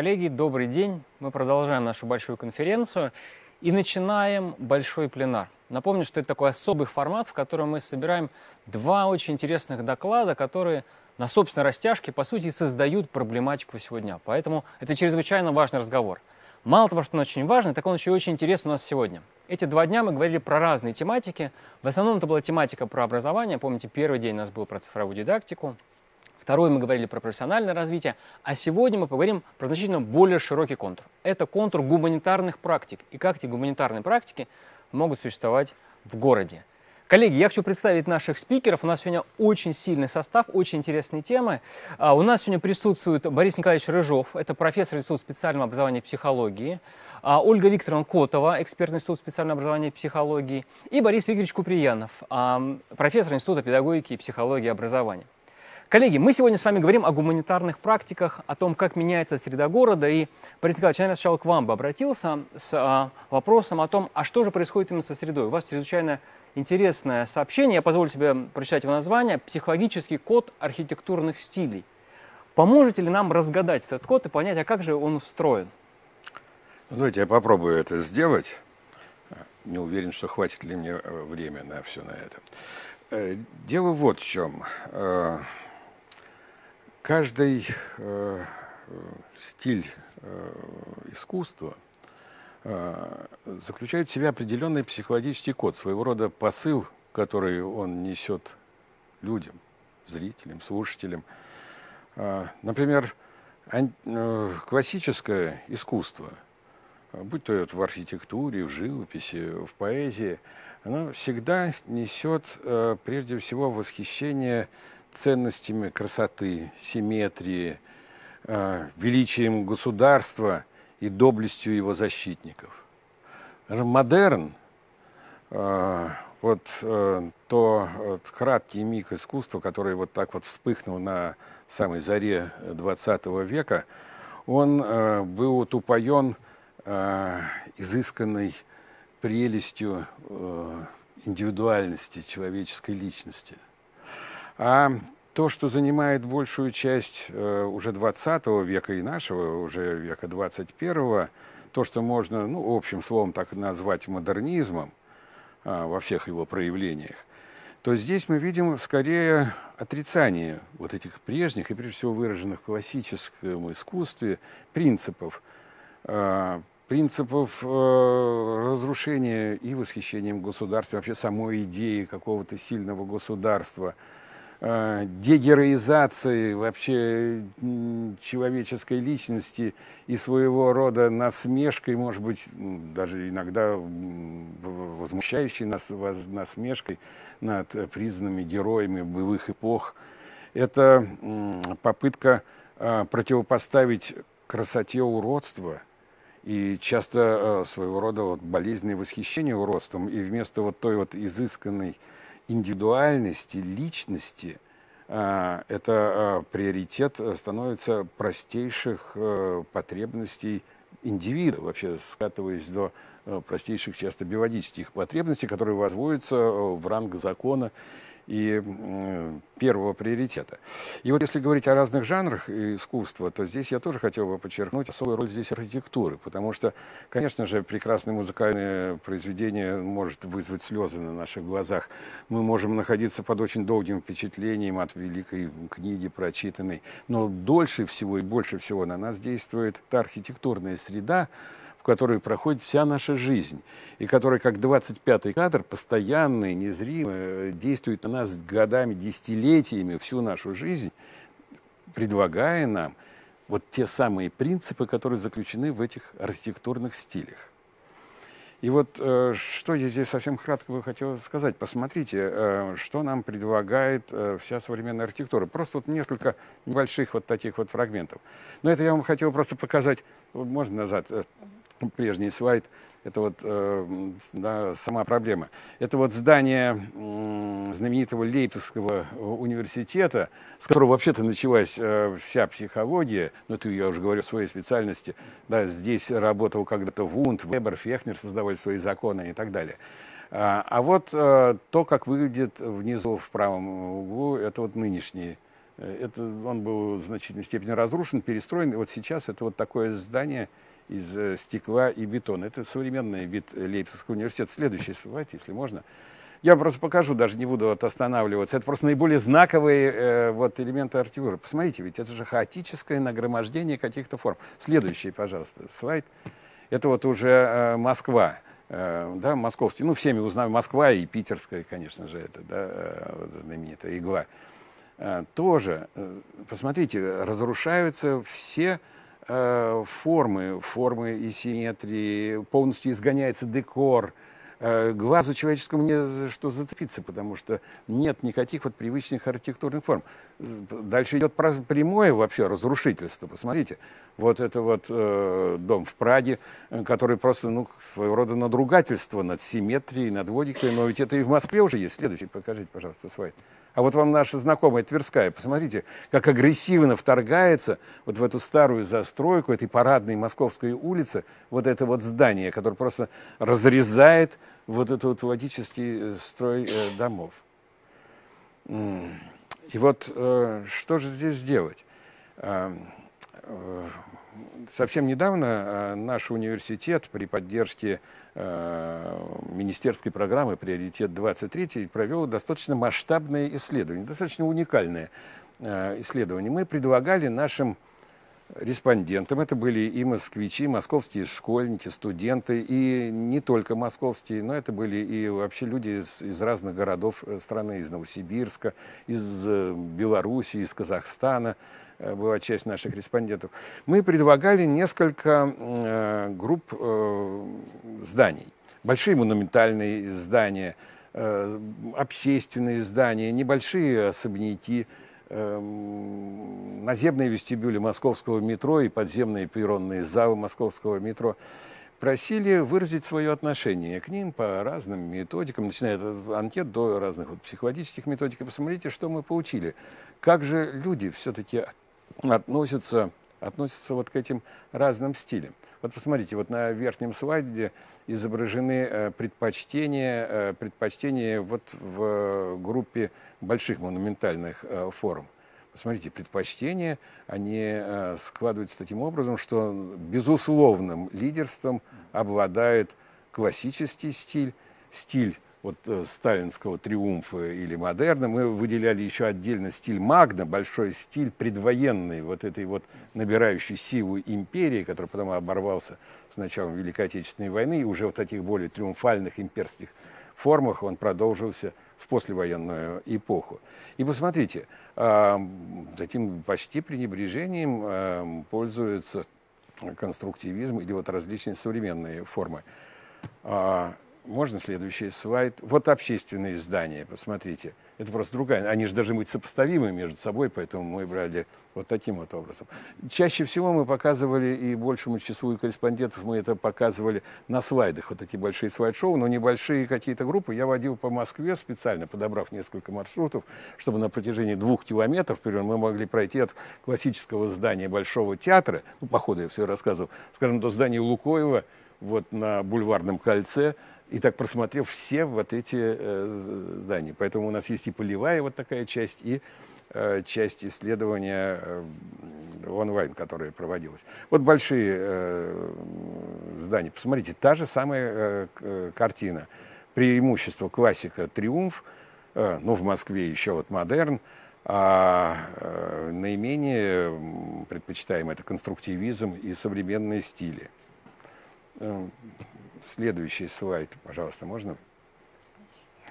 коллеги, добрый день. Мы продолжаем нашу большую конференцию и начинаем большой пленар. Напомню, что это такой особый формат, в котором мы собираем два очень интересных доклада, которые на собственной растяжке, по сути, создают проблематику сегодня. Поэтому это чрезвычайно важный разговор. Мало того, что он очень важный, так он еще и очень интересен у нас сегодня. Эти два дня мы говорили про разные тематики. В основном это была тематика про образование. Помните, первый день у нас был про цифровую дидактику, Второе, мы говорили про профессиональное развитие, а сегодня мы поговорим про значительно более широкий контур. Это контур гуманитарных практик и как эти гуманитарные практики могут существовать в городе. Коллеги, я хочу представить наших спикеров. У нас сегодня очень сильный состав, очень интересные темы. А, у нас сегодня присутствует Борис Николаевич Рыжов, это профессор Института специального образования и психологии, а, Ольга Викторовна Котова, эксперт Института специального образования и психологии, и Борис Викторович Куприянов, профессор Института педагогики и психологии и образования. Коллеги, мы сегодня с вами говорим о гуманитарных практиках, о том, как меняется среда города. И, Борис Николаевич, я сначала к вам бы обратился с а, вопросом о том, а что же происходит именно со средой. У вас чрезвычайно интересное сообщение, я позволю себе прочитать его название, «Психологический код архитектурных стилей». Поможете ли нам разгадать этот код и понять, а как же он устроен? Ну, давайте я попробую это сделать. Не уверен, что хватит ли мне э, время на все на это. Э, дело вот в чем. Э, Каждый э, стиль э, искусства э, заключает в себе определенный психологический код, своего рода посыл, который он несет людям, зрителям, слушателям. Э, например, ан- э, классическое искусство, будь то это в архитектуре, в живописи, в поэзии, оно всегда несет э, прежде всего восхищение ценностями красоты, симметрии, э, величием государства и доблестью его защитников. Модерн, э, вот э, то краткий миг искусства, который вот так вот вспыхнул на самой заре XX века, он был вот упоен изысканной прелестью индивидуальности человеческой личности – а то, что занимает большую часть э, уже 20 века и нашего, уже века 21, то, что можно, ну, общим словом так назвать модернизмом э, во всех его проявлениях, то здесь мы видим скорее отрицание вот этих прежних и, прежде всего, выраженных в классическом искусстве принципов, а, э, принципов разрушения и восхищением государства, вообще самой идеи какого-то сильного государства – э, дегероизации вообще человеческой личности и своего рода насмешкой, может быть, даже иногда возмущающей нас насмешкой над признанными героями боевых эпох. Это попытка э, противопоставить красоте уродства – и часто э, своего рода вот болезненное восхищение уродством, и вместо вот той вот изысканной индивидуальности, личности э, – это э, приоритет э, становится простейших потребностей индивида, вообще скатываясь до простейших часто биологических потребностей, которые возводятся в ранг закона и первого приоритета. И вот если говорить о разных жанрах искусства, то здесь я тоже хотел бы подчеркнуть особую роль здесь архитектуры, потому что, конечно же, прекрасное музыкальное произведение может вызвать слезы на наших глазах. Мы можем находиться под очень долгим впечатлением от великой книги прочитанной, но дольше всего и больше всего на нас действует та архитектурная среда, в которой проходит вся наша жизнь, и которая, как 25-й кадр, постоянно и незримо действует на нас годами, десятилетиями, всю нашу жизнь, предлагая нам вот те самые принципы, которые заключены в этих архитектурных стилях. И вот э, что я здесь совсем кратко бы хотел сказать. Посмотрите, э, что нам предлагает э, вся современная архитектура. Просто вот несколько небольших вот таких вот фрагментов. Но это я вам хотел просто показать. Можно назад? прежний слайд, это вот э, да, сама проблема. Это вот здание э, знаменитого Лейпцигского э, университета, с которого вообще-то началась э, вся психология, ну, ты я уже говорю о своей специальности, да, здесь работал когда-то Вунд, Вебер, Фехнер создавали свои законы и так далее. А, а вот э, то, как выглядит внизу в правом углу, это вот нынешний э, это, он был в значительной степени разрушен, перестроен. И вот сейчас это вот такое здание, из э, стекла и бетона. Это современный вид Лейпцигского университета. Следующий слайд, если можно. Я просто покажу, даже не буду вот останавливаться. Это просто наиболее знаковые э, вот элементы архитектуры. Посмотрите, ведь это же хаотическое нагромождение каких-то форм. Следующий, пожалуйста, слайд. Это вот уже э, Москва. Э, да, московский, ну, всеми узнаем, Москва и питерская, конечно же, это, да, э, вот знаменитая игла. Э, тоже, э, посмотрите, разрушаются все Э, формы, формы и симметрии, полностью изгоняется декор. Э, глазу человеческому не за что зацепиться, потому что нет никаких вот привычных архитектурных форм. Дальше идет прямое вообще разрушительство. Посмотрите, вот это вот э, дом в Праге, э, который просто ну, своего рода надругательство над симметрией, над логикой. Но ведь это и в Москве уже есть. Следующий покажите, пожалуйста, свой. А вот вам наша знакомая Тверская, посмотрите, как агрессивно вторгается вот в эту старую застройку этой парадной Московской улицы вот это вот здание, которое просто разрезает вот этот вот логический э, строй э, домов. И вот э, что же здесь делать? Э, э совсем недавно э, наш университет при поддержке Э, министерской программы «Приоритет-23» провел достаточно масштабное исследование, достаточно уникальное э, исследование. Мы предлагали нашим респондентам, это были и москвичи, и московские школьники, студенты, и не только московские, но это были и вообще люди из, из разных городов э, страны, из Новосибирска, из Белоруссии, из Казахстана, Э, была часть наших респондентов, мы предлагали несколько э, групп э, зданий. Большие монументальные здания, общественные здания, небольшие особняки, наземные вестибюли московского метро и подземные перронные залы московского метро просили выразить свое отношение к ним по разным методикам, начиная от анкет до разных вот психологических методик. И посмотрите, что мы получили. Как же люди все-таки относятся, относятся вот к этим разным стилям. Вот посмотрите, вот на верхнем слайде изображены э, предпочтения, э, предпочтения вот в э, группе больших монументальных форм. Посмотрите, предпочтения, они складываются таким образом, что безусловным лидерством обладает классический стиль, стиль вот э, сталинского триумфа или модерна, мы выделяли еще отдельно стиль Магна, большой стиль предвоенный, вот этой вот набирающей силу империи, который потом оборвался с началом Великой Отечественной войны, и уже в таких более триумфальных имперских формах он продолжился в послевоенную эпоху. И посмотрите, а, таким почти пренебрежением э, пользуется конструктивизм или вот различные современные формы. А, можно следующий слайд? Вот общественные здания, посмотрите. Это просто другая. Они же должны быть сопоставимы между собой, поэтому мы брали вот таким вот образом. Чаще всего мы показывали, и большему числу и корреспондентов мы это показывали на слайдах, вот эти большие слайд-шоу, но небольшие какие-то группы. Я водил по Москве специально, подобрав несколько маршрутов, чтобы на протяжении двух километров, примерно, мы могли пройти от классического здания Большого театра, ну, походу я все рассказывал, скажем, до здания Лукоева, вот на Бульварном кольце, и так просмотрев все вот эти э, здания. Поэтому у нас есть и полевая вот такая часть, и э, часть исследования э, онлайн, которая проводилась. Вот большие э, здания. Посмотрите, та же самая э, э картина. Преимущество классика «Триумф», э, ну, в Москве еще вот «Модерн», а э, наименее предпочитаем это конструктивизм и современные стили. Э, Следующий слайд, пожалуйста, можно?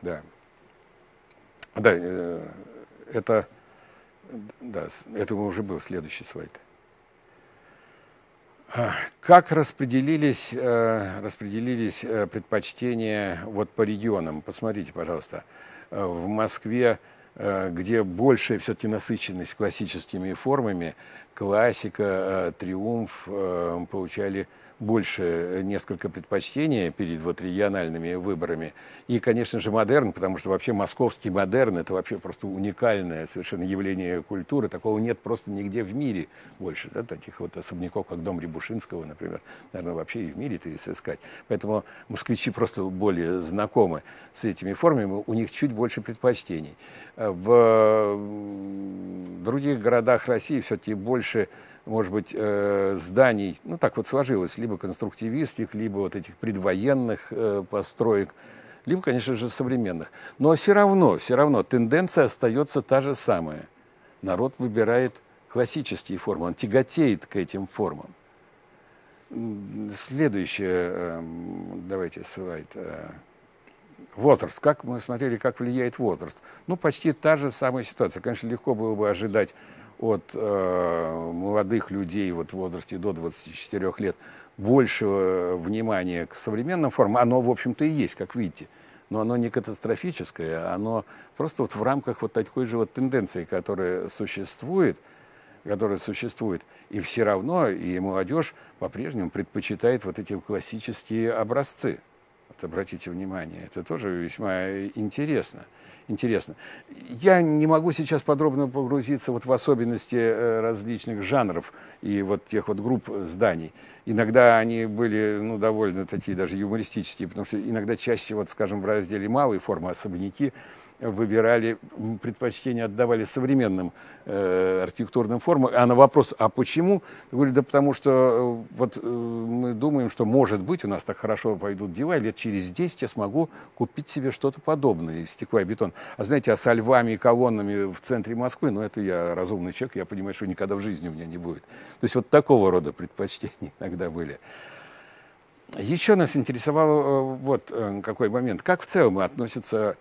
Да. Да, э, это, да, это уже был следующий слайд. А, как распределились, э, распределились э, предпочтения вот по регионам? Посмотрите, пожалуйста. В Москве, где большая все-таки насыщенность классическими формами, классика, триумф получали больше э, несколько предпочтений перед вот региональными выборами. И, конечно же, модерн, потому что вообще московский модерн – это вообще просто уникальное совершенно явление культуры. Такого нет просто нигде в мире больше. Да, таких вот особняков, как дом Рябушинского, например, наверное, вообще и в мире-то искать. Поэтому москвичи просто более знакомы с этими формами, у них чуть больше предпочтений. Э, в других городах России все-таки больше может быть, э, зданий, ну так вот сложилось, либо конструктивистских, либо вот этих предвоенных э, построек, либо, конечно же, современных. Но все равно, все равно тенденция остается та же самая. Народ выбирает классические формы, он тяготеет к этим формам. Следующее, э, давайте слайд. Э, возраст. Как мы смотрели, как влияет возраст. Ну, почти та же самая ситуация. Конечно, легко было бы ожидать от э, молодых людей вот, в возрасте до 24 лет большего э, внимания к современным формам, оно, в общем-то, и есть, как видите. Но оно не катастрофическое, оно просто вот в рамках вот такой же вот тенденции, которая существует, которая существует. И все равно и молодежь по-прежнему предпочитает вот эти классические образцы. Вот обратите внимание, это тоже весьма э, интересно интересно. Я не могу сейчас подробно погрузиться вот в особенности э, различных жанров и вот тех вот групп э, зданий. Иногда они были, ну, довольно такие даже юмористические, потому что иногда чаще, вот, скажем, в разделе малые формы особняки, выбирали, предпочтение отдавали современным э, архитектурным формам. А на вопрос, а почему? Говорю, да потому что э, вот э, мы думаем, что может быть у нас так хорошо пойдут дела, лет через 10 я смогу купить себе что-то подобное из стекла и бетона. А знаете, а со львами и колоннами в центре Москвы, ну это я разумный человек, я понимаю, что никогда в жизни у меня не будет. То есть вот такого рода предпочтения иногда были. Еще нас интересовал э, вот э, какой момент. Как в целом относятся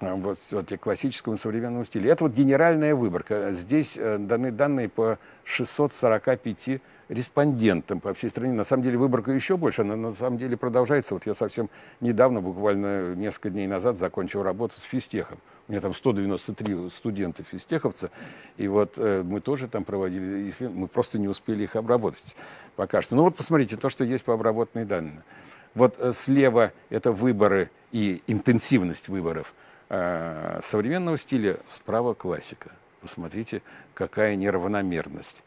Э, вот, вот и классическому современному стилю. Это вот генеральная выборка. Здесь э, даны данные по 645 респондентам по всей стране. На самом деле выборка еще больше, она на самом деле продолжается. Вот я совсем недавно, буквально несколько дней назад, закончил работу с физтехом. У меня там 193 студента физтеховца, и вот э, мы тоже там проводили, мы просто не успели их обработать пока что. Ну вот посмотрите, то, что есть по обработанной данным. Вот э, слева это выборы и интенсивность выборов – Э, современного стиля справа классика. Посмотрите, какая неравномерность.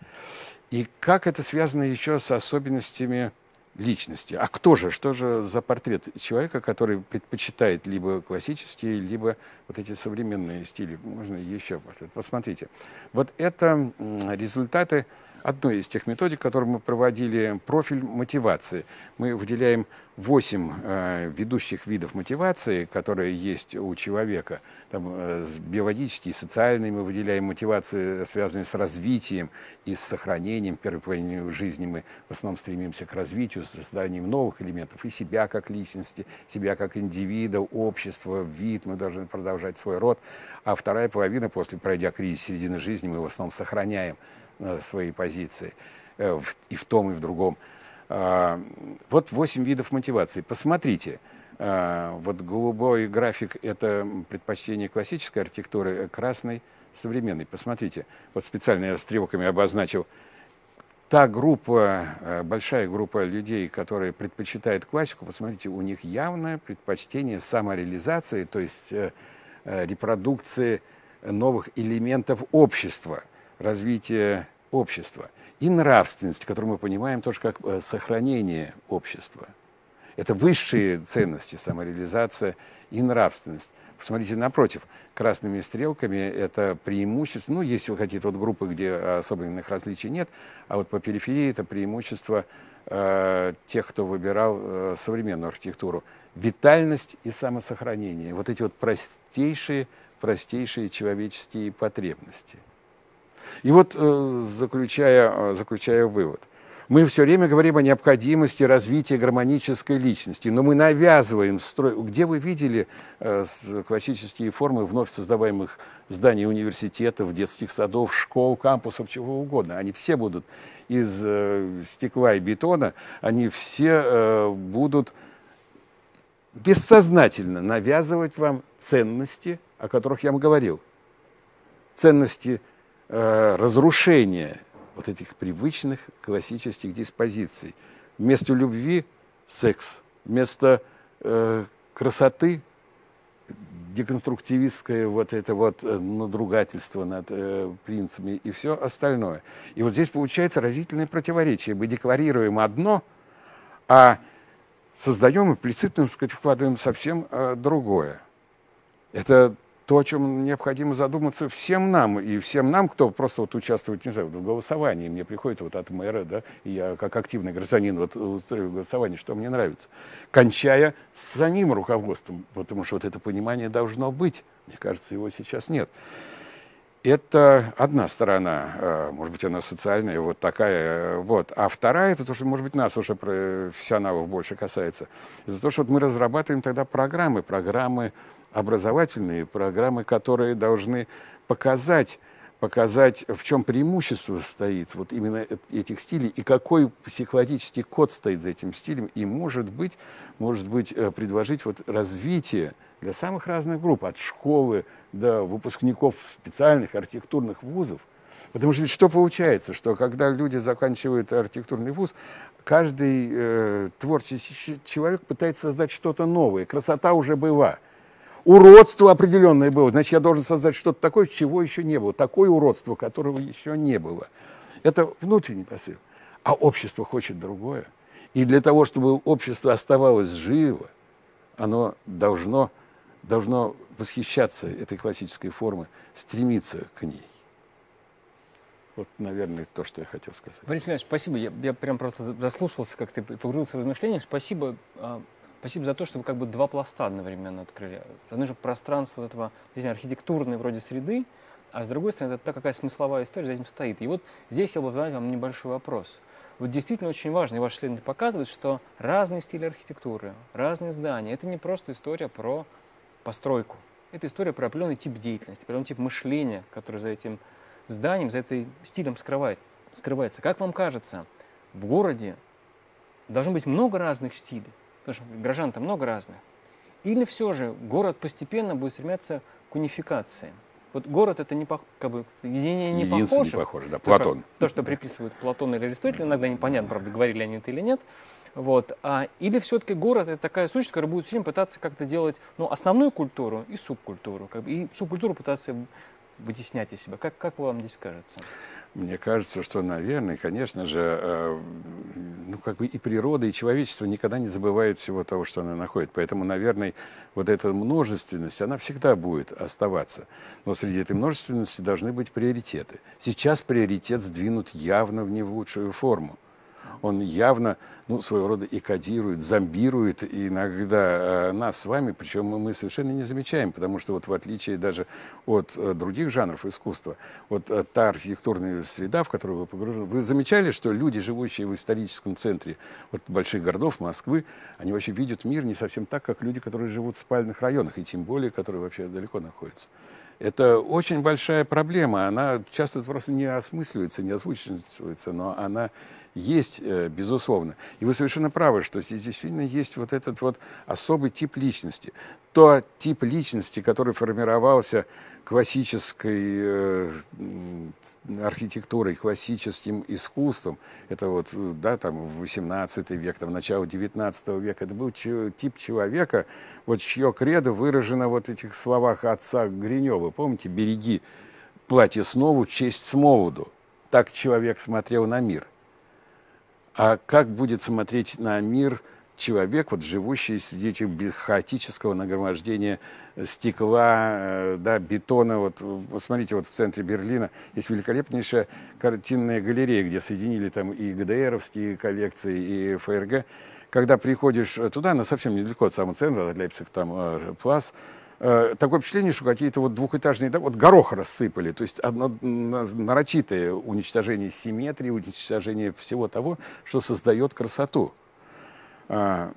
И как это связано еще с особенностями личности. А кто же? Что же за портрет человека, который предпочитает либо классические, либо вот эти современные стили? Можно еще посмотреть. посмотрите. Вот это результаты одной из тех методик, которую мы проводили, профиль мотивации. Мы выделяем 8 э, ведущих видов мотивации, которые есть у человека. Там, э, биологические, социальные мы выделяем мотивации, связанные с развитием и с сохранением. В первой половине жизни мы в основном стремимся к развитию, созданием новых элементов и себя как личности, себя как индивида, общества, вид. Мы должны продолжать свой род. А вторая половина, после пройдя кризис середины жизни, мы в основном сохраняем Э, свои позиции э, и в том, и в другом. А, вот восемь видов мотивации. Посмотрите. А, вот голубой график – это предпочтение классической архитектуры, э, красный – современный. Посмотрите, вот специально я стрелками обозначил та группа, большая группа людей, которые предпочитают классику, посмотрите, у них явное предпочтение самореализации, то есть репродукции новых элементов общества – развитие общества. И нравственность, которую мы понимаем тоже как э, сохранение общества. Это высшие ценности, самореализация и нравственность. Посмотрите напротив, красными стрелками это преимущество, ну, если вы хотите, вот группы, где особенных различий нет, а вот по периферии это преимущество э, тех, кто выбирал э, современную архитектуру. Витальность и самосохранение. Вот эти вот простейшие, простейшие человеческие потребности – и вот э, заключая, э, заключая вывод. Мы все время говорим о необходимости развития гармонической личности, но мы навязываем строй. Где вы видели э, классические формы вновь создаваемых зданий университетов, детских садов, школ, кампусов, чего угодно? Они все будут из стекла и бетона, они все будут бессознательно навязывать вам ценности, о которых я вам говорил. Ценности – Э, разрушение вот этих привычных классических диспозиций. Вместо любви – секс, вместо э, красоты – деконструктивистское вот это вот э, надругательство над э, принцами и все остальное. И вот здесь получается разительное противоречие. Мы декларируем одно, а создаем имплицитно, так сказать, вкладываем совсем э, другое. Это то, о чем необходимо задуматься всем нам, и всем нам, кто просто вот участвует, не знаю, в голосовании. Мне приходит вот от мэра, да, и я как активный гражданин вот устроил голосование, что мне нравится. Кончая с самим руководством, потому что вот это понимание должно быть. Мне кажется, его сейчас нет. Это одна сторона, э, может быть, она социальная, вот такая, э, вот. А вторая, это то, что, может быть, нас уже профессионалов больше касается, это то, что вот мы разрабатываем тогда программы, программы образовательные программы, которые должны показать, показать, в чем преимущество стоит вот именно этих стилей и какой психологический код стоит за этим стилем и, может быть, может быть э, предложить вот развитие для самых разных групп, от школы до выпускников специальных архитектурных вузов. Потому что ведь что получается, что когда люди заканчивают архитектурный вуз, каждый э, творческий человек пытается создать что-то новое. Красота уже была – уродство определенное было. Значит, я должен создать что-то такое, чего еще не было. Такое уродство, которого еще не было. Это внутренний посыл. А общество хочет другое. И для того, чтобы общество оставалось живо, оно должно, должно восхищаться этой классической формой, стремиться к ней. Вот, наверное, то, что я хотел сказать. Борис Ильич, спасибо. Я, я прям просто заслушался, как ты погрузился в размышления. Спасибо. А, Спасибо за то, что вы как бы два пласта одновременно открыли. Одно же пространство вот этого, не знаю, архитектурной вроде среды, а с другой стороны, это та какая смысловая история за этим стоит. И вот здесь я бы задать вам небольшой вопрос. Вот действительно очень важно, и ваше исследование показывает, что разные стили архитектуры, разные здания, это не просто история про постройку. Это история про определенный тип деятельности, определенный тип мышления, который за этим зданием, за этим стилем скрывает, скрывается. Как вам кажется, в городе должно быть много разных стилей, потому что горожан-то много разных, или все же город постепенно будет стремиться к унификации. Вот город это не пох... как бы единение не похоже. не похоже, да, Платон. То, что приписывают Платон или Аристотель иногда непонятно, правда, говорили они это или нет. Вот. А, или все-таки город это такая сущность, которая будет все время пытаться как-то делать ну, основную культуру и субкультуру. Как бы, и субкультуру пытаться вытеснять из себя. Как, как вам здесь кажется? Мне кажется, что, наверное, конечно же, э, ну, как бы и природа, и человечество никогда не забывает всего того, что она находит. Поэтому, наверное, вот эта множественность, она всегда будет оставаться. Но среди этой множественности должны быть приоритеты. Сейчас приоритет сдвинут явно в не в лучшую форму он явно, ну, своего рода и кодирует, зомбирует иногда э, нас с вами, причем мы совершенно не замечаем, потому что вот в отличие даже от э, других жанров искусства, вот э, та архитектурная среда, в которую вы погружены, вы замечали, что люди, живущие в историческом центре вот больших городов, Москвы, они вообще видят мир не совсем так, как люди, которые живут в спальных районах, и тем более, которые вообще далеко находятся. Это очень большая проблема. Она часто просто не осмысливается, не озвучивается, но она есть, э, безусловно. И вы совершенно правы, что здесь действительно есть вот этот вот особый тип личности. То тип личности, который формировался классической э, архитектурой, классическим искусством, это вот, да, там, 18 век, там, начало 19 века, это был тип человека, вот чье кредо выражено вот этих словах отца Гринева, помните, «береги платье снову, честь смолоду». Так человек смотрел на мир – а как будет смотреть на мир человек, вот живущий среди этих хаотического нагромождения стекла, э, да, бетона. Вот смотрите, вот в центре Берлина есть великолепнейшая картинная галерея, где соединили там и ГДРовские коллекции, и ФРГ. Когда приходишь туда, она совсем недалеко от самого центра, от Лейпциг, там Плас, э, Э, такое впечатление, что какие-то вот двухэтажные, да, вот горох рассыпали, то есть одно нарочитое уничтожение симметрии, уничтожение всего того, что создает красоту. А,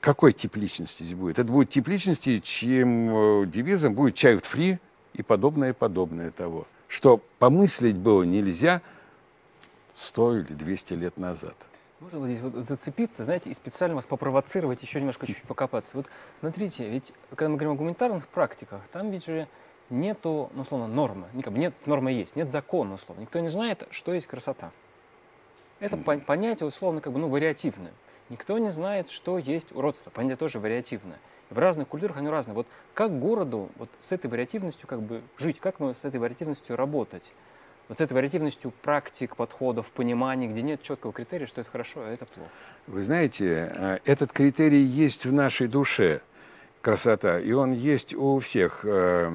какой тип личности здесь будет? Это будет тип личности, чьим э, девизом будет child free и подобное, подобное того, что помыслить было нельзя сто или двести лет назад. Можно вот здесь вот зацепиться, знаете, и специально вас попровоцировать, еще немножко чуть-чуть покопаться. Вот смотрите, ведь когда мы говорим о гуманитарных практиках, там ведь же нету, ну, условно, нормы. Никак, нет, норма есть, нет закона, условно. Никто не знает, что есть красота. Это понятие, условно, как бы, ну, вариативное. Никто не знает, что есть уродство. Понятие тоже вариативное. В разных культурах оно разное. Вот как городу вот с этой вариативностью как бы жить, как мы с этой вариативностью работать? вот с этой вариативностью практик, подходов, понимания, где нет четкого критерия, что это хорошо, а это плохо? Вы знаете, э, этот критерий есть в нашей душе, красота, и он есть у всех. Э,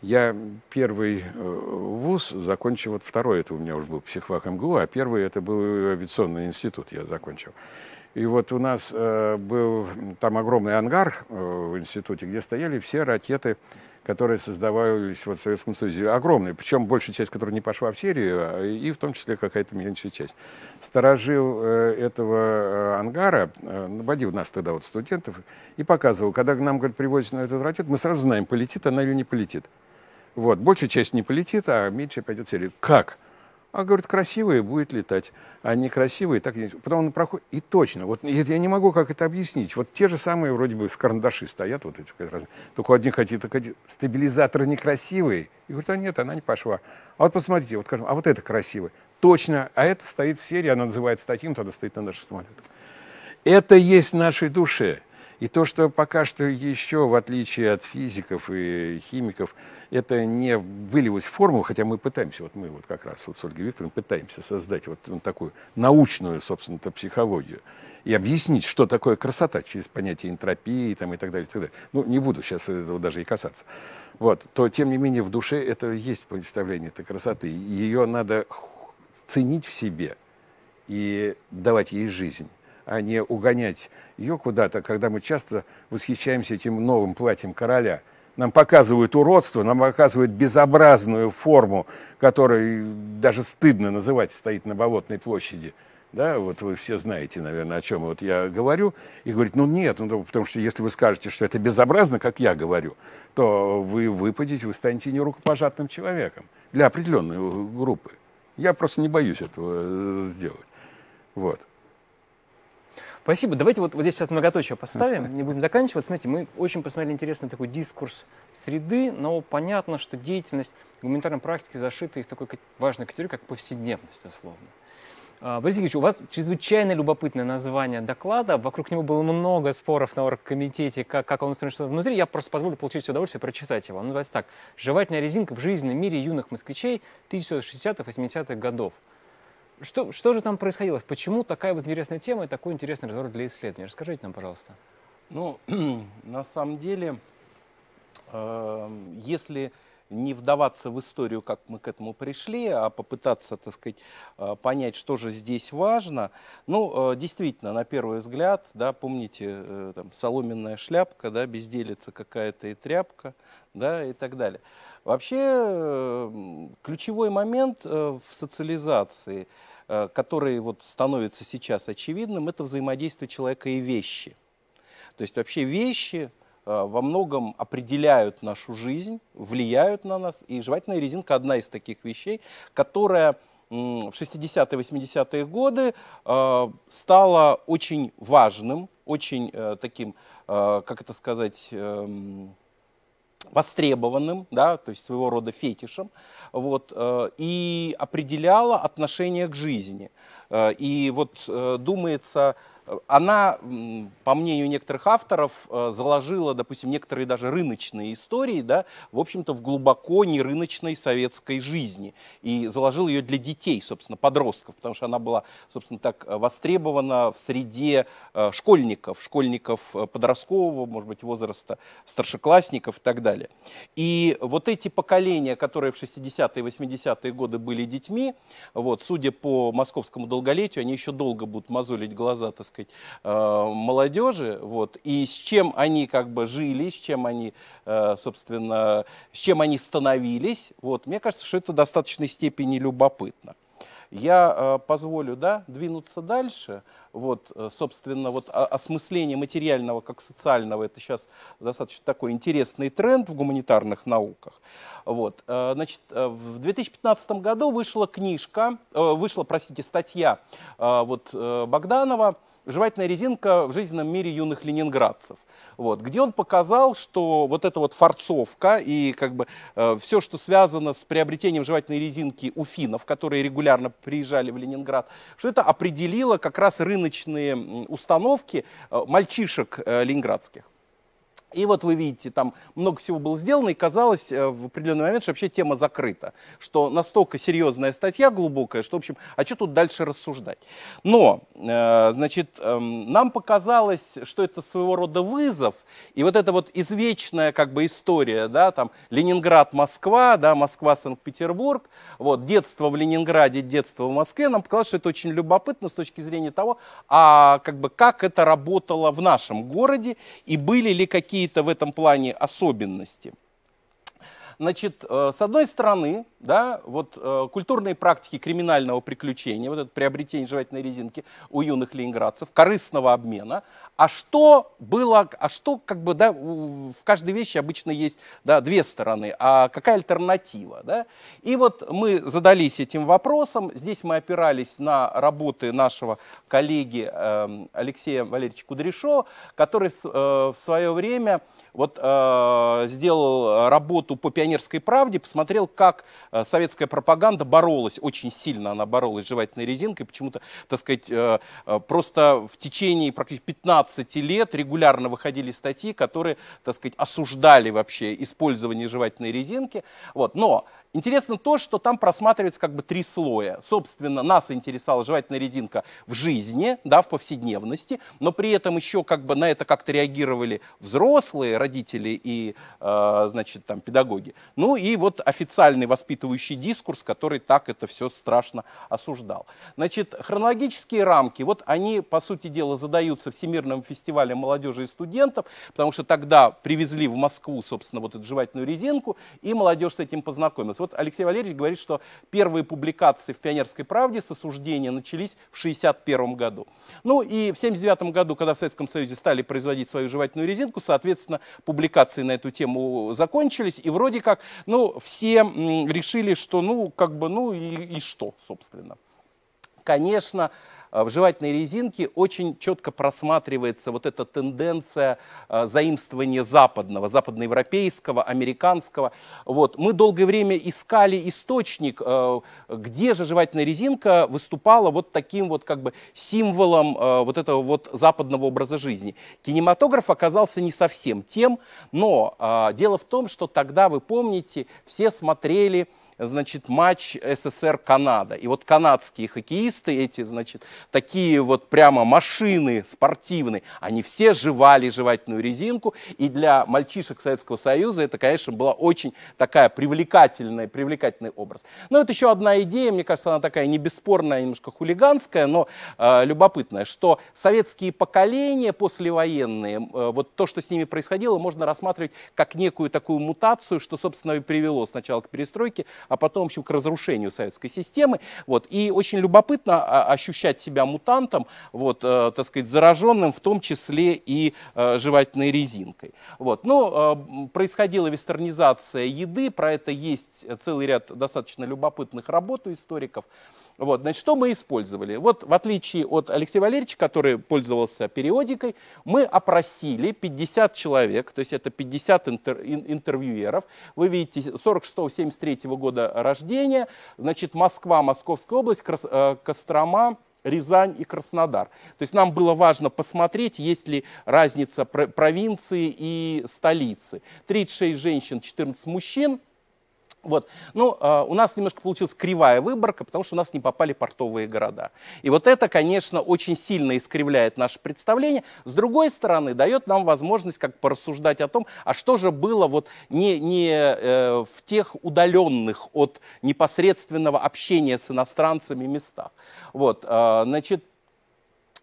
я первый э, вуз закончил, вот второй это у меня уже был психфак МГУ, а первый это был авиационный институт я закончил. И вот у нас был там огромный ангар в институте, где стояли все ракеты которые создавались вот в Советском Союзе. Огромные, причем большая часть, которая не пошла в серию, а и в том числе какая-то меньшая часть. Сторожил э, этого э, ангара, э, наводил нас тогда вот студентов, и показывал, когда к нам, говорит, привозят на этот ракет, мы сразу знаем, полетит она или не полетит. Вот, большая часть не полетит, а меньшая пойдет в серию. Как? А говорит, красивые будет летать, а некрасивые так не. Потом он проходит, и точно, вот я не могу как это объяснить. Вот те же самые вроде бы с карандаши стоят, вот эти разные. только одни хотят, так один, стабилизаторы некрасивые. И говорит, а нет, она не пошла. А вот посмотрите, вот скажем, а вот это красивый. Точно, а это стоит в серии, она называется таким, тогда стоит на наших самолетах. Это есть в нашей душе – и то, что пока что еще, в отличие от физиков и химиков, это не вылилось в форму, хотя мы пытаемся, вот мы вот как раз вот с Ольгой Викторовной пытаемся создать вот ну, такую научную, собственно-то, психологию и объяснить, что такое красота через понятие энтропии там, и, так далее, и так далее. Ну, не буду сейчас этого даже и касаться. Вот. То, тем не менее, в душе это есть представление этой красоты. Ее надо ценить в себе и давать ей жизнь, а не угонять ее куда-то, когда мы часто восхищаемся этим новым платьем короля. Нам показывают уродство, нам показывают безобразную форму, которую даже стыдно называть, стоит на Болотной площади. Да, вот вы все знаете, наверное, о чем вот я говорю. И говорит, ну нет, ну, потому что если вы скажете, что это безобразно, как я говорю, то вы выпадете, вы станете нерукопожатным человеком для определенной э, группы. Я просто не боюсь этого э, сделать. Вот. Спасибо. Давайте вот, вот здесь вот многоточие поставим, не будем заканчивать. Смотрите, мы очень посмотрели интересный такой дискурс среды, но понятно, что деятельность гуманитарной практики зашита из такой важной категории, как повседневность, условно. А, Борис Игоревич, у вас чрезвычайно любопытное название доклада. Вокруг него было много споров на оргкомитете, как, как он устроен что внутри. Я просто позволю получить удовольствие прочитать его. Он называется так. «Жевательная резинка в жизненном мире юных москвичей 1960-80-х годов». Что, что же там происходило? Почему такая вот интересная тема и такой интересный разговор для исследования? Расскажите нам, пожалуйста. Ну, на самом деле, э, если не вдаваться в историю, как мы к этому пришли, а попытаться, так сказать, э, понять, что же здесь важно. Ну, э, действительно, на первый взгляд, да, помните, э, там, соломенная шляпка, да, безделица какая-то и тряпка, да, и так далее. Вообще, ключевой момент в социализации – Э, который вот становится сейчас очевидным, это взаимодействие человека и вещи. То есть вообще вещи э, во многом определяют нашу жизнь, влияют на нас, и жевательная резинка одна из таких вещей, которая в 60-е, 80-е годы э, стала очень важным, очень таким, как это сказать, эм, востребованным, да, то есть своего рода фетишем, вот, э, и определяла отношение к жизни. Э, и вот э, думается, она, по мнению некоторых авторов, э, заложила, допустим, некоторые даже рыночные истории, да, в общем-то, в глубоко нерыночной советской жизни. И заложила ее для детей, собственно, подростков, потому что она была, собственно, так востребована в среде э, школьников, школьников э, подросткового, может быть, возраста, старшеклассников и так далее. И вот эти поколения, которые в 60-е и 80-е годы были детьми, вот, судя по московскому долголетию, они еще долго будут мозолить глаза, так сказать, э, молодежи, вот, и с чем они как бы жили, с чем они, э, собственно, с чем они становились, вот, мне кажется, что это в достаточной степени любопытно. Я э, позволю, да, двинуться дальше, вот, собственно, вот осмысление материального как социального, это сейчас достаточно такой интересный тренд в гуманитарных науках. Вот, значит, в 2015 году вышла книжка, вышла, простите, статья вот Богданова, жевательная резинка в жизненном мире юных ленинградцев, вот, где он показал, что вот эта вот форцовка и как бы э, все, что связано с приобретением жевательной резинки у финнов, которые регулярно приезжали в Ленинград, что это определило как раз рыночные установки э, мальчишек э, ленинградских. И вот вы видите, там много всего было сделано, и казалось э, в определенный момент, что вообще тема закрыта, что настолько серьезная статья глубокая, что, в общем, а что тут дальше рассуждать? Но, э, значит, эм, нам показалось, что это своего рода вызов, и вот эта вот извечная как бы история, да, там Ленинград-Москва, да, Москва-Санкт-Петербург, вот, детство в Ленинграде, детство в Москве, нам показалось, что это очень любопытно с точки зрения того, а как бы как это работало в нашем городе, и были ли какие какие-то в этом плане особенности? Значит, э, с одной стороны, да, вот э, культурные практики криминального приключения, вот это приобретение жевательной резинки у юных ленинградцев, корыстного обмена. А что было, а что как бы, да, в каждой вещи обычно есть, да, две стороны, а какая альтернатива, да? И вот мы задались этим вопросом, здесь мы опирались на работы нашего коллеги э, Алексея Валерьевича Кудряшова, который э, в свое время вот э, сделал работу по 5 «Пионерской правде», посмотрел, как э, советская пропаганда боролась, очень сильно она боролась с жевательной резинкой, почему-то, так сказать, э, э, просто в течение практически 15 лет регулярно выходили статьи, которые, так сказать, осуждали вообще использование жевательной резинки. Вот. Но Интересно то, что там просматривается как бы три слоя. Собственно, нас интересовала жевательная резинка в жизни, да, в повседневности, но при этом еще как бы на это как-то реагировали взрослые родители и, э, значит, там педагоги. Ну и вот официальный воспитывающий дискурс, который так это все страшно осуждал. Значит, хронологические рамки, вот они, по сути дела, задаются Всемирным фестивалем молодежи и студентов, потому что тогда привезли в Москву, собственно, вот эту жевательную резинку, и молодежь с этим познакомилась. Вот Алексей Валерьевич говорит, что первые публикации в «Пионерской правде» с осуждения начались в 1961 году. Ну и в 1979 году, когда в Советском Союзе стали производить свою жевательную резинку, соответственно, публикации на эту тему закончились, и вроде как, ну, все решили, что, ну, как бы, ну и, и что, собственно. Конечно, а в жевательной резинке очень четко просматривается вот эта тенденция а, заимствования западного, западноевропейского, американского. Вот. Мы долгое время искали источник, а, где же жевательная резинка выступала вот таким вот как бы символом вот этого вот западного образа жизни. Кинематограф оказался не совсем тем, но дело в том, что тогда, вы помните, все смотрели значит, матч СССР-Канада. И вот канадские хоккеисты эти, значит, такие вот прямо машины спортивные, они все жевали жевательную резинку. И для мальчишек Советского Союза это, конечно, была очень такая привлекательная, привлекательный образ. Но это еще одна идея, мне кажется, она такая не бесспорная, немножко хулиганская, но э, любопытная, что советские поколения послевоенные, э, вот то, что с ними происходило, можно рассматривать как некую такую мутацию, что, собственно, и привело сначала к перестройке, а потом, в общем, к разрушению советской системы. Вот. И очень любопытно а, ощущать себя мутантом, вот, э, так сказать, зараженным, в том числе и э, жевательной резинкой. Вот. Но э, происходила вестернизация еды, про это есть целый ряд достаточно любопытных работ у историков. Вот, значит, что мы использовали? Вот в отличие от Алексея Валерьевича, который пользовался периодикой, мы опросили 50 человек, то есть это 50 интер, интервьюеров. Вы видите, 46-73 года рождения, значит, Москва, Московская область, Крас, э, Кострома, Рязань и Краснодар. То есть нам было важно посмотреть, есть ли разница провинции и столицы. 36 женщин, 14 мужчин – вот. Ну, э, у нас немножко получилась кривая выборка, потому что у нас не попали портовые города. И вот это, конечно, очень сильно искривляет наше представление. С другой стороны, дает нам возможность как порассуждать о том, а что же было вот не, не э, в тех удаленных от непосредственного общения с иностранцами местах. Вот, э, значит,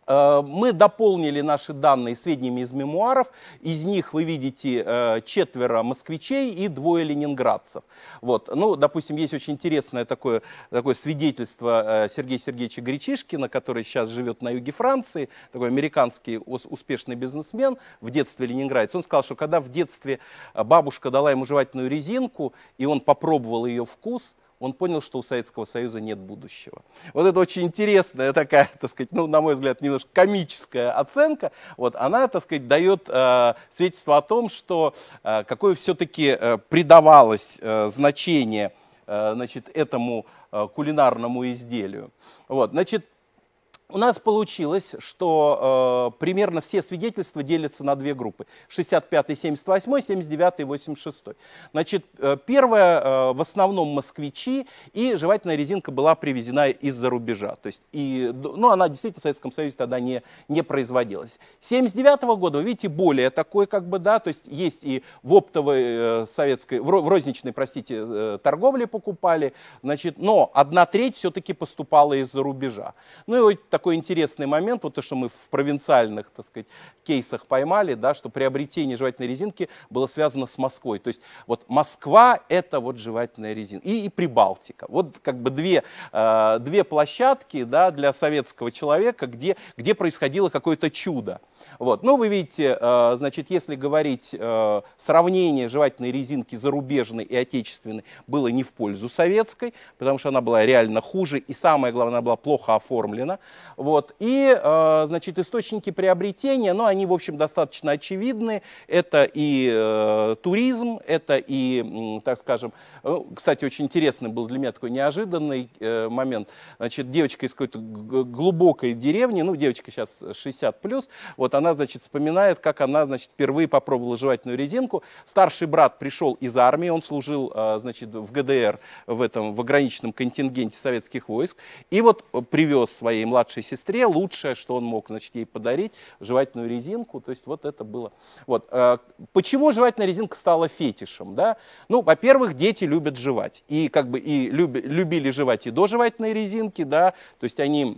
Э, мы дополнили наши данные сведениями из мемуаров. Из них вы видите э, четверо москвичей и двое ленинградцев. Вот. Ну, допустим, есть очень интересное такое, такое свидетельство э, Сергея Сергеевича Гречишкина, который сейчас живет на юге Франции, такой американский успешный бизнесмен, в детстве ленинградец. Он сказал, что когда в детстве бабушка дала ему жевательную резинку, и он попробовал ее вкус, он понял, что у Советского Союза нет будущего. Вот это очень интересная такая, так сказать, ну, на мой взгляд, немножко комическая оценка. Вот она, так сказать, дает э, свидетельство о том, что э, какое все-таки э, придавалось э, значение э, значит, этому э, кулинарному изделию. Вот, значит, у нас получилось, что э, примерно все свидетельства делятся на две группы. 65-й, 78-й, 79 и 86-й. Значит, э, первое, э, в основном москвичи, и жевательная резинка была привезена из-за рубежа. То есть, и, ну, она действительно в Советском Союзе тогда не, не производилась. 79-го года, вы видите, более такой, как бы, да, то есть есть и в оптовой э, советской, в, в розничной, простите, э, торговле покупали, значит, но одна треть все-таки поступала из-за рубежа. Ну и вот такой интересный момент, вот то, что мы в провинциальных, так сказать, кейсах поймали, да, что приобретение жевательной резинки было связано с Москвой. То есть вот Москва — это вот жевательная резинка. И, и Прибалтика. Вот как бы две, э, две площадки да, для советского человека, где, где происходило какое-то чудо. Вот. Ну, вы видите, э, значит, если говорить э, сравнение жевательной резинки зарубежной и отечественной было не в пользу советской, потому что она была реально хуже, и самое главное, она была плохо оформлена. Вот. И, э, значит, источники приобретения, ну, они, в общем, достаточно очевидны. Это и э, туризм, это и, так скажем, э, кстати, очень интересный был для меня такой неожиданный э, момент. Значит, девочка из какой-то глубокой деревни, ну, девочка сейчас 60 плюс, вот она, значит, вспоминает, как она, значит, впервые попробовала жевательную резинку. Старший брат пришел из армии, он служил, э, значит, в ГДР в этом, в ограниченном контингенте советских войск, и вот э, привез своей младшей младшей сестре. Лучшее, что он мог, значит, ей подарить, жевательную резинку. То есть вот это было. Вот. Э, почему жевательная резинка стала фетишем? Да? Ну, во-первых, дети любят жевать. И как бы и любили жевать и до жевательной резинки, да, то есть они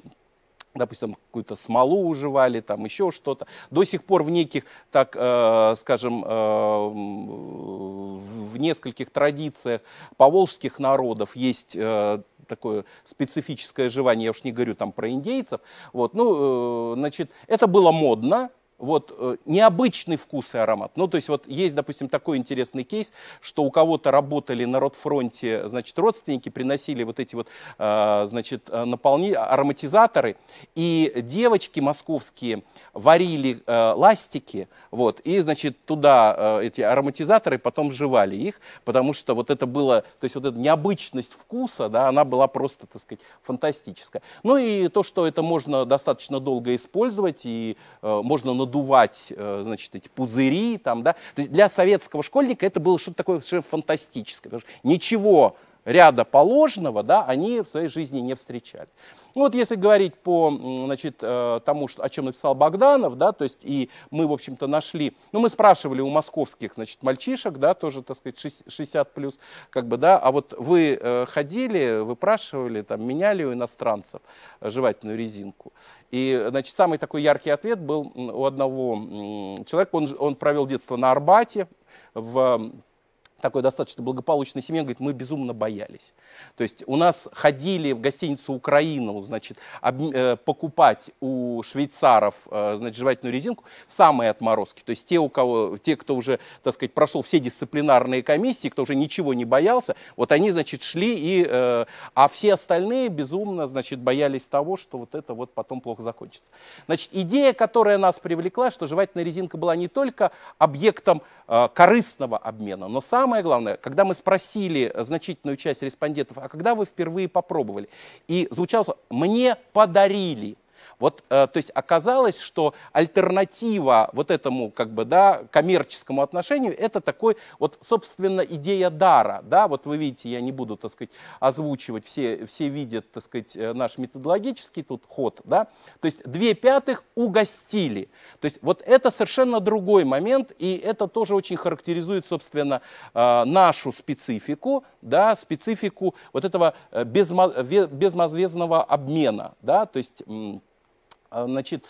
допустим, какую-то смолу уживали, там еще что-то. До сих пор в неких, так э, скажем, э, в нескольких традициях поволжских народов есть э, такое специфическое жевание, я уж не говорю там про индейцев. Вот, ну, э, значит, это было модно, вот э, необычный вкус и аромат. Ну, то есть вот есть, допустим, такой интересный кейс, что у кого-то работали на родфронте, значит, родственники приносили вот эти вот, э, значит, э, наполни ароматизаторы, и девочки московские варили ластики, вот, и, значит, туда эти ароматизаторы потом жевали их, потому что вот это было, то есть вот эта необычность вкуса, да, она была просто, так сказать, фантастическая. Ну и то, что это можно достаточно долго использовать, и можно надувать надувать, э, значит, эти пузыри, там, да. То есть для советского школьника это было что-то такое совершенно фантастическое, потому что ничего ряда положенного, да, они в своей жизни не встречали. Ну вот если говорить по значит, э, тому, что, о чем написал Богданов, да, то есть и мы, в общем-то, нашли, ну мы спрашивали у московских значит, мальчишек, да, тоже, так сказать, 60 плюс, как бы, да, а вот вы э, ходили, выпрашивали, там, меняли у иностранцев жевательную резинку. И, значит, самый такой яркий ответ был у одного человека, он, он провел детство на Арбате, в такой достаточно благополучной семье, говорит, мы безумно боялись. То есть у нас ходили в гостиницу «Украину», значит, об, э, покупать у швейцаров, э, значит, жевательную резинку, самые отморозки. То есть те, у кого, те, кто уже, так сказать, прошел все дисциплинарные комиссии, кто уже ничего не боялся, вот они, значит, шли и... Э, а все остальные безумно, значит, боялись того, что вот это вот потом плохо закончится. Значит, идея, которая нас привлекла, что жевательная резинка была не только объектом э, корыстного обмена, но самое самое главное, когда мы спросили значительную часть респондентов, а когда вы впервые попробовали, и звучало, мне подарили вот, э, то есть оказалось, что альтернатива вот этому как бы, да, коммерческому отношению это такой вот, собственно, идея дара. Да? Вот вы видите, я не буду, так сказать, озвучивать, все, все видят, так сказать, э, наш методологический тут ход. Да? То есть две пятых угостили. То есть вот это совершенно другой момент, и это тоже очень характеризует, собственно, э, нашу специфику, да, специфику вот этого безмо безмозвездного обмена. Да? То есть а, значит,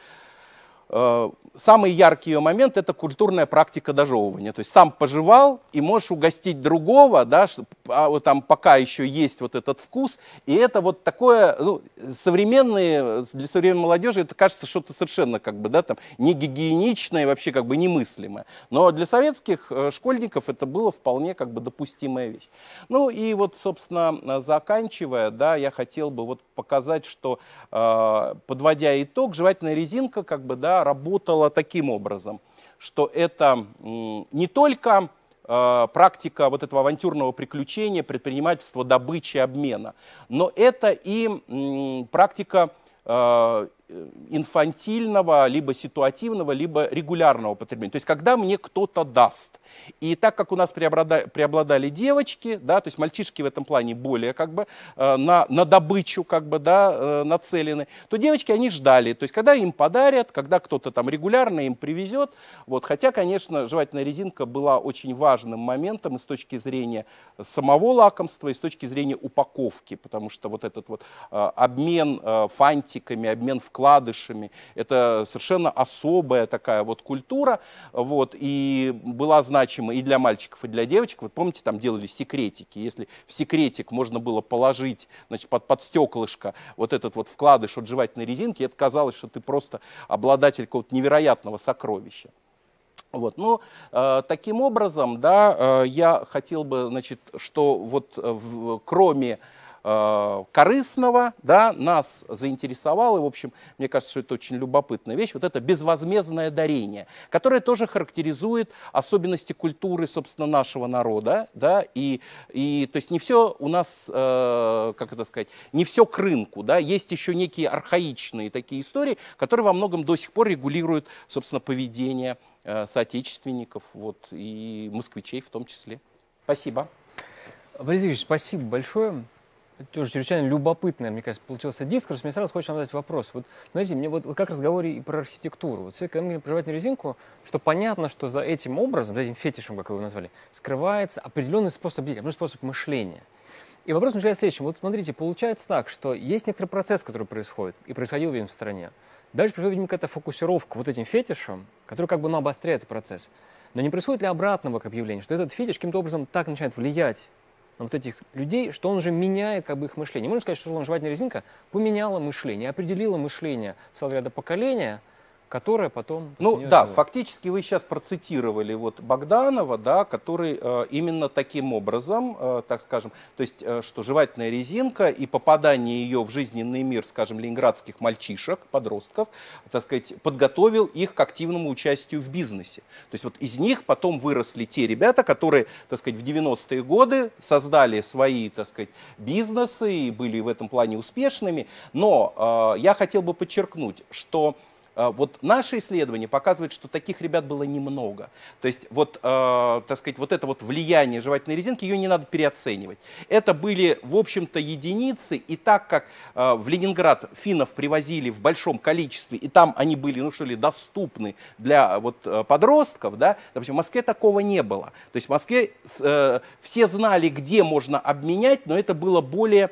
Э, самый яркий ее момент – это культурная практика дожевывания. То есть сам пожевал и можешь угостить другого, да, а там пока еще есть вот этот вкус. И это вот такое, ну, современные, э, для современной молодежи это кажется что-то совершенно как бы, да, там, не гигиеничное, вообще как бы немыслимое. Но для советских э, школьников это было вполне как бы допустимая вещь. Ну и вот, собственно, заканчивая, да, я хотел бы вот показать, что подводя итог, жевательная резинка как бы, да, работала таким образом, что это не только э, практика вот этого авантюрного приключения, предпринимательства, добычи, обмена, но это и практика э, Э, инфантильного, либо ситуативного, либо регулярного потребления. То есть когда мне кто-то даст. И так как у нас преобладали, девочки, да, то есть мальчишки в этом плане более как бы э, на, на добычу как бы, да, э, нацелены, то девочки они ждали. То есть когда им подарят, когда кто-то там регулярно им привезет. Вот. Хотя, конечно, жевательная резинка была очень важным моментом и с точки зрения самого лакомства, и с точки зрения упаковки, потому что вот этот вот обмен фантиками, обмен вкладами, вкладышами. Это совершенно особая такая вот культура, вот, и была значима и для мальчиков, и для девочек. Вы помните, там делали секретики. Если в секретик можно было положить, значит, под, под стеклышко вот этот вот вкладыш от жевательной резинки, это казалось, что ты просто обладатель какого-то невероятного сокровища. Вот, ну, э, таким образом, да, э, я хотел бы, значит, что вот э, в, кроме Э, корыстного, да, нас заинтересовало, и, в общем, мне кажется, что это очень любопытная вещь, вот это безвозмездное дарение, которое тоже характеризует особенности культуры, собственно, нашего народа, да, и, и то есть не все у нас, э, как это сказать, не все к рынку, да, есть еще некие архаичные такие истории, которые во многом до сих пор регулируют, собственно, поведение э, соотечественников, вот, и москвичей в том числе. Спасибо. Борис Ильич, спасибо большое тоже чрезвычайно любопытная, мне кажется, получился дискурс, мне сразу хочется задать вопрос. Вот, знаете, мне вот как разговоре и про архитектуру. Вот человек, когда мы говорим про резинку, что понятно, что за этим образом, за этим фетишем, как вы его назвали, скрывается определенный способ деятельности, определенный способ мышления. И вопрос заключается в следующем. Вот смотрите, получается так, что есть некоторый процесс, который происходит, и происходил, видимо, в стране. Дальше происходит, видимо, какая-то фокусировка вот этим фетишем, который как бы ну, обостряет этот процесс. Но не происходит ли обратного к объявлению, что этот фетиш каким-то образом так начинает влиять на вот этих людей, что он уже меняет как бы их мышление. Можно сказать, что жевательная резинка поменяла мышление, определила мышление целого ряда поколения – которая потом... Ну да, жила. фактически вы сейчас процитировали вот Богданова, да, который э, именно таким образом, э, так скажем, то есть, э, что жевательная резинка и попадание ее в жизненный мир, скажем, ленинградских мальчишек, подростков, так сказать, подготовил их к активному участию в бизнесе. То есть вот из них потом выросли те ребята, которые, так сказать, в 90-е годы создали свои, так сказать, бизнесы и были в этом плане успешными. Но э, я хотел бы подчеркнуть, что а, вот наше исследование показывает, что таких ребят было немного. То есть вот, э, так сказать, вот это вот влияние жевательной резинки, ее не надо переоценивать. Это были, в общем-то, единицы, и так как э, в Ленинград финнов привозили в большом количестве, и там они были, ну что ли, доступны для вот подростков, да, допустим, в Москве такого не было. То есть в Москве э, все знали, где можно обменять, но это было более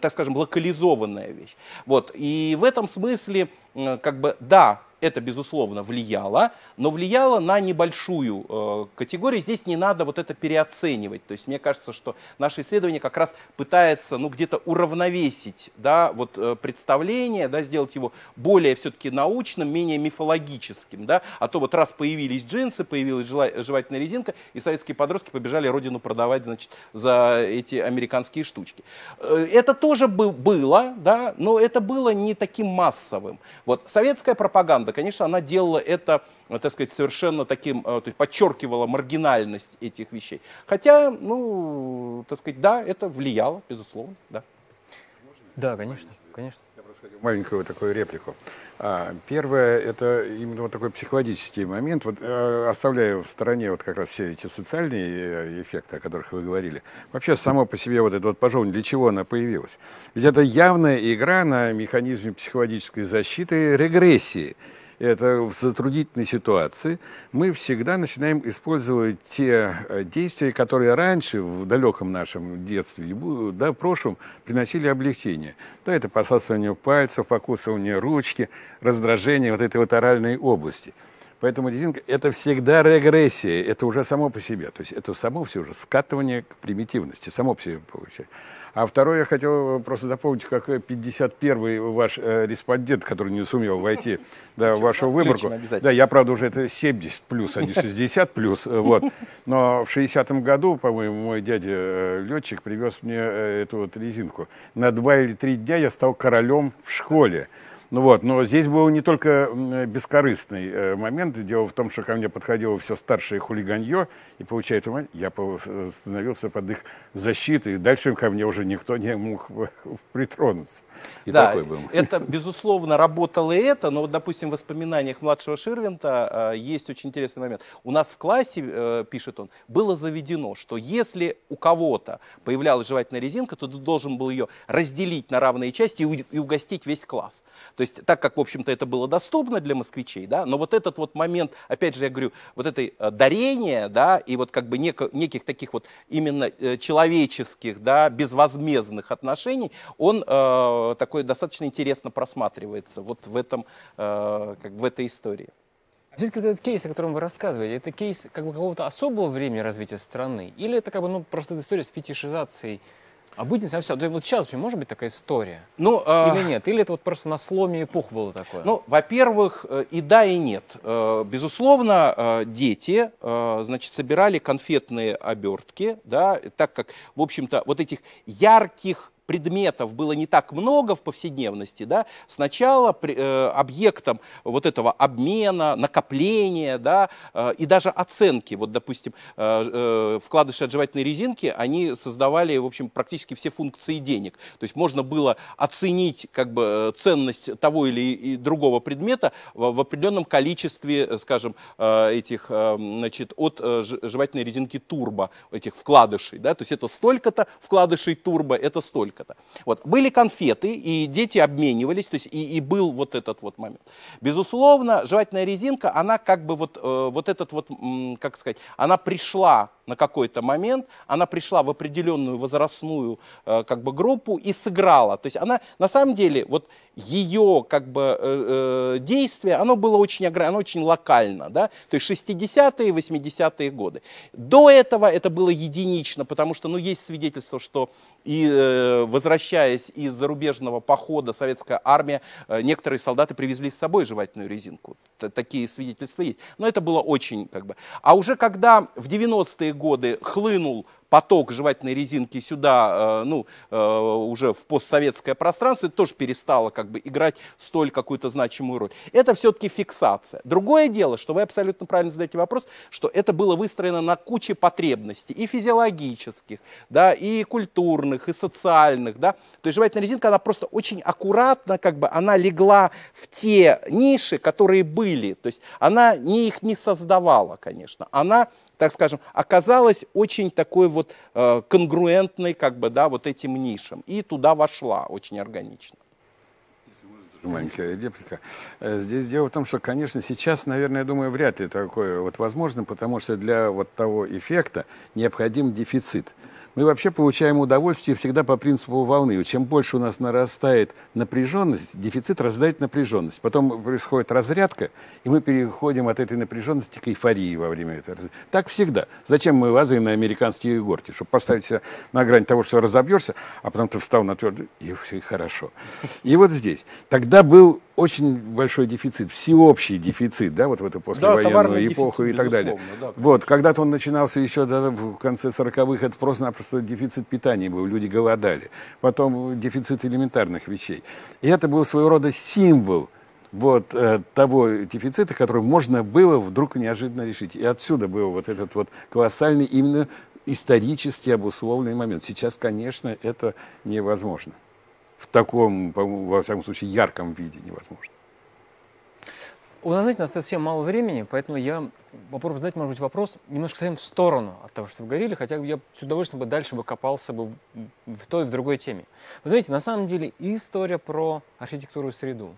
так скажем, локализованная вещь. Вот. И в этом смысле, как бы, да, это, безусловно, влияло, но влияло на небольшую э, категорию. Здесь не надо вот это переоценивать. То есть мне кажется, что наше исследование как раз пытается ну, где-то уравновесить да, вот, э, представление, да, сделать его более все-таки научным, менее мифологическим. Да? А то вот раз появились джинсы, появилась жевательная резинка, и советские подростки побежали родину продавать значит, за эти американские штучки. Э, это тоже бы было, да, но это было не таким массовым. Вот советская пропаганда пропаганда, конечно, она делала это, э, так сказать, совершенно таким, э, то есть подчеркивала маргинальность этих вещей. Хотя, ну, так сказать, да, это влияло, безусловно, да. Да, конечно, конечно маленькую такую реплику. А, первое, это именно вот такой психологический момент. Вот, э, оставляю в стороне вот как раз все эти социальные э, эффекты, о которых вы говорили. Вообще, само по себе вот это вот пожелание, для чего она появилась? Ведь это явная игра на механизме психологической защиты регрессии это в затруднительной ситуации, мы всегда начинаем использовать те э, действия, которые раньше в далеком нашем детстве, да, в прошлом, приносили облегчение. Да, это посасывание пальцев, покусывание ручки, раздражение вот этой вот оральной области. Поэтому дезинка – это всегда регрессия, это уже само по себе. То есть это само все уже скатывание к примитивности, само по себе получается. А второе, я хотел э, просто дополнить, как 51-й э, ваш э, респондент, который не сумел войти да, в вашу выборку. Да, я, правда, уже это 70 плюс, а не 60 плюс. Э, вот. Но в 60-м году, по-моему, мой дядя летчик привез мне эту вот резинку. На два или три дня я стал королем в школе. Ну вот, но здесь был не только бескорыстный э, момент. Дело в том, что ко мне подходило все старшее хулиганье, и, получается, я э, становился под их защитой, и дальше ко мне уже никто не мог притронуться. И да, такой был. это, безусловно, работало и это, но вот, допустим, в воспоминаниях младшего Ширвинта э, есть очень интересный момент. У нас в классе, пишет он, было заведено, что если у кого-то появлялась жевательная резинка, то ты должен был ее разделить на равные части и угостить весь класс. То то есть так как, в общем-то, это было доступно для москвичей, да, но вот этот вот момент, опять же, я говорю, вот этой э, дарения, да, и вот как бы неко, неких таких вот именно э, человеческих, да, безвозмездных отношений, он э, такой достаточно интересно просматривается вот в этом, э, как в этой истории. Все-таки этот кейс, о котором вы рассказываете, это кейс как бы какого-то особого времени развития страны? Или это как бы ну, просто история с фетишизацией Обыденный а совсем. Да вот сейчас может быть такая история? Ну, а Или нет? Или это вот просто на сломе эпох было такое? Ну, во-первых, э, и да, и нет. Э, безусловно, э, дети, значит, собирали конфетные обертки, да, так как, в общем-то, вот этих ярких предметов было не так много в повседневности, да, сначала при, э, объектом вот этого обмена, накопления да, э, и даже оценки, вот, допустим, э, э, вкладыши от жевательной резинки, они создавали, в общем, практически все функции денег. То есть можно было оценить как бы, э, ценность того или другого предмета в, в определенном количестве, э, скажем, э, этих, э, значит, от э, жевательной резинки турбо, этих вкладышей. Да, то есть это столько-то вкладышей турбо, это столько столько-то. Вот. Были конфеты, и дети обменивались, то есть и, и был вот этот вот момент. Безусловно, жевательная резинка, она как бы вот, э, вот этот вот, как сказать, она пришла на какой-то момент, она пришла в определенную возрастную э, как бы группу и сыграла. То есть она на самом деле вот ее как бы э, э, действие, оно было очень оно очень локально, да, то есть 60-е, 80-е годы. До этого это было единично, потому что, ну, есть свидетельство, что и э, возвращаясь из зарубежного похода, советская армия, э, некоторые солдаты привезли с собой жевательную резинку. Такие свидетельства есть. Но это было очень как бы... А уже когда в 90-е годы хлынул поток жевательной резинки сюда, э, ну, э, уже в постсоветское пространство, тоже перестало как бы играть столь какую-то значимую роль. Это все-таки фиксация. Другое дело, что вы абсолютно правильно задаете вопрос, что это было выстроено на куче потребностей и физиологических, да, и культурных, и социальных, да. То есть жевательная резинка, она просто очень аккуратно, как бы, она легла в те ниши, которые были. То есть она не их не создавала, конечно. Она так скажем, оказалась очень такой вот э, конгруентной, как бы, да, вот этим нишам. И туда вошла очень органично. Маленькая реплика. Э, здесь дело в том, что, конечно, сейчас, наверное, я думаю, вряд ли такое вот возможно, потому что для вот того эффекта необходим дефицит мы вообще получаем удовольствие всегда по принципу волны. Чем больше у нас нарастает напряженность, дефицит раздает напряженность. Потом происходит разрядка, и мы переходим от этой напряженности к эйфории во время этого. Так всегда. Зачем мы лазаем на американские горки? Чтобы поставить себя на грань того, что разобьешься, а потом ты встал на твердый и все хорошо. И вот здесь. Тогда был очень большой дефицит, всеобщий дефицит, да, вот в эту послевоенную да, эпоху дефицит, и так далее. Да, вот, когда-то он начинался еще да, в конце 40-х, это просто-напросто дефицит питания был, люди голодали. Потом дефицит элементарных вещей. И это был своего рода символ вот э, того дефицита, который можно было вдруг неожиданно решить. И отсюда был вот этот вот колоссальный именно исторически обусловленный момент. Сейчас, конечно, это невозможно в таком, во всяком случае, ярком виде невозможно. У нас, знаете, у нас совсем мало времени, поэтому я попробую задать, может быть, вопрос немножко совсем в сторону от того, что вы говорили, хотя я с удовольствием бы дальше бы копался бы в той и в другой теме. Вы знаете, на самом деле и история про архитектуру и среду,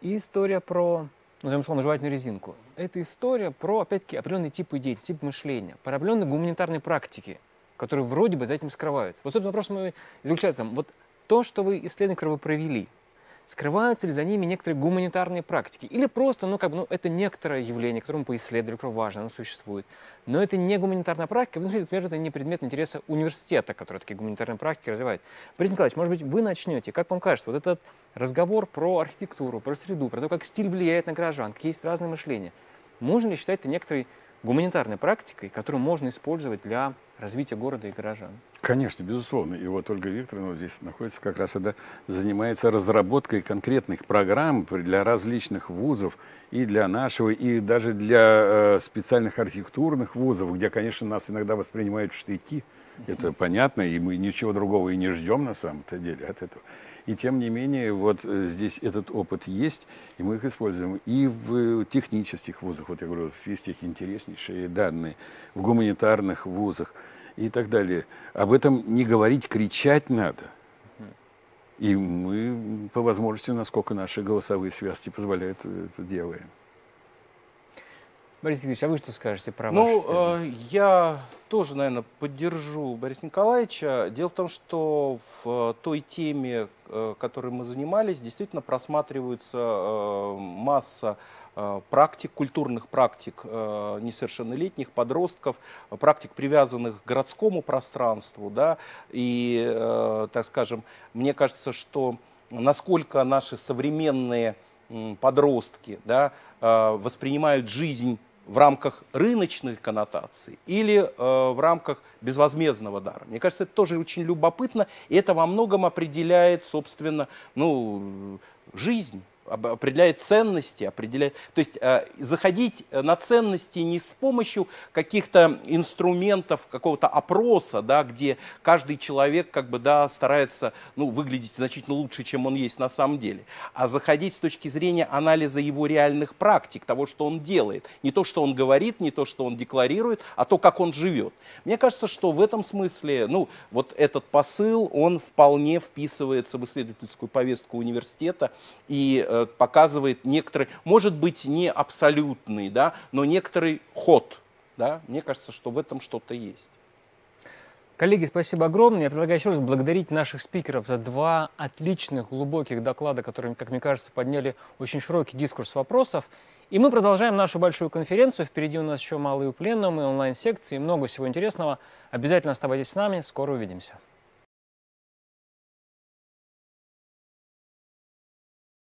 и история про, назовем словно, жевательную резинку, это история про, опять-таки, определенный тип идей, тип мышления, про определенные гуманитарные практики, которые вроде бы за этим скрываются. Вот, собственно, вопрос мой заключается, вот то, что вы исследование крови провели, скрываются ли за ними некоторые гуманитарные практики? Или просто, ну, как бы, ну, это некоторое явление, которое мы поисследовали, которое важно, оно существует. Но это не гуманитарная практика, ну, например, это не предмет интереса университета, который такие гуманитарные практики развивает. Борис Николаевич, может быть, вы начнете, как вам кажется, вот этот разговор про архитектуру, про среду, про то, как стиль влияет на горожан, какие есть разные мышления, можно ли считать это некоторой гуманитарной практикой, которую можно использовать для развития города и горожан? Конечно, безусловно. И вот Ольга Викторовна вот здесь находится, как раз это занимается разработкой конкретных программ для различных вузов и для нашего, и даже для э, специальных архитектурных вузов, где, конечно, нас иногда воспринимают в штыки. Это понятно, и мы ничего другого и не ждем на самом-то деле от этого. И тем не менее, вот э, здесь этот опыт есть, и мы их используем. И в технических вузах, вот я говорю, в их интереснейшие данные, в гуманитарных вузах – и так далее. Об этом не говорить, кричать надо. И мы, по возможности, насколько наши голосовые связки позволяют, э, это делаем. Борис Николаевич, а вы что скажете про Ну, э, я тоже, наверное, поддержу Бориса Николаевича. Дело в том, что в э, той теме, э, которой мы занимались, действительно просматривается масса Э, практик, культурных практик э, несовершеннолетних, подростков, практик, привязанных к городскому пространству. Да? И, э, так скажем, мне кажется, что насколько наши современные подростки да, воспринимают жизнь в рамках рыночных коннотаций или э, в рамках безвозмездного дара. Мне кажется, это тоже очень любопытно, и это во многом определяет, собственно, ну, жизнь определяет ценности, определяет... То есть э, заходить на ценности не с помощью каких-то инструментов, какого-то опроса, да, где каждый человек как бы, да, старается ну, выглядеть значительно лучше, чем он есть на самом деле, а заходить с точки зрения анализа его реальных практик, того, что он делает. Не то, что он говорит, не то, что он декларирует, а то, как он живет. Мне кажется, что в этом смысле ну, вот этот посыл, он вполне вписывается в исследовательскую повестку университета и э, Э, показывает некоторый, может быть, не абсолютный, да, но некоторый ход. Да? Мне кажется, что в этом что-то есть. Коллеги, спасибо огромное. Я предлагаю еще раз благодарить наших спикеров за два отличных, глубоких доклада, которые, как мне кажется, подняли очень широкий дискурс вопросов. И мы продолжаем нашу большую конференцию. Впереди у нас еще малые пленумы, онлайн-секции, много всего интересного. Обязательно оставайтесь с нами. Скоро увидимся.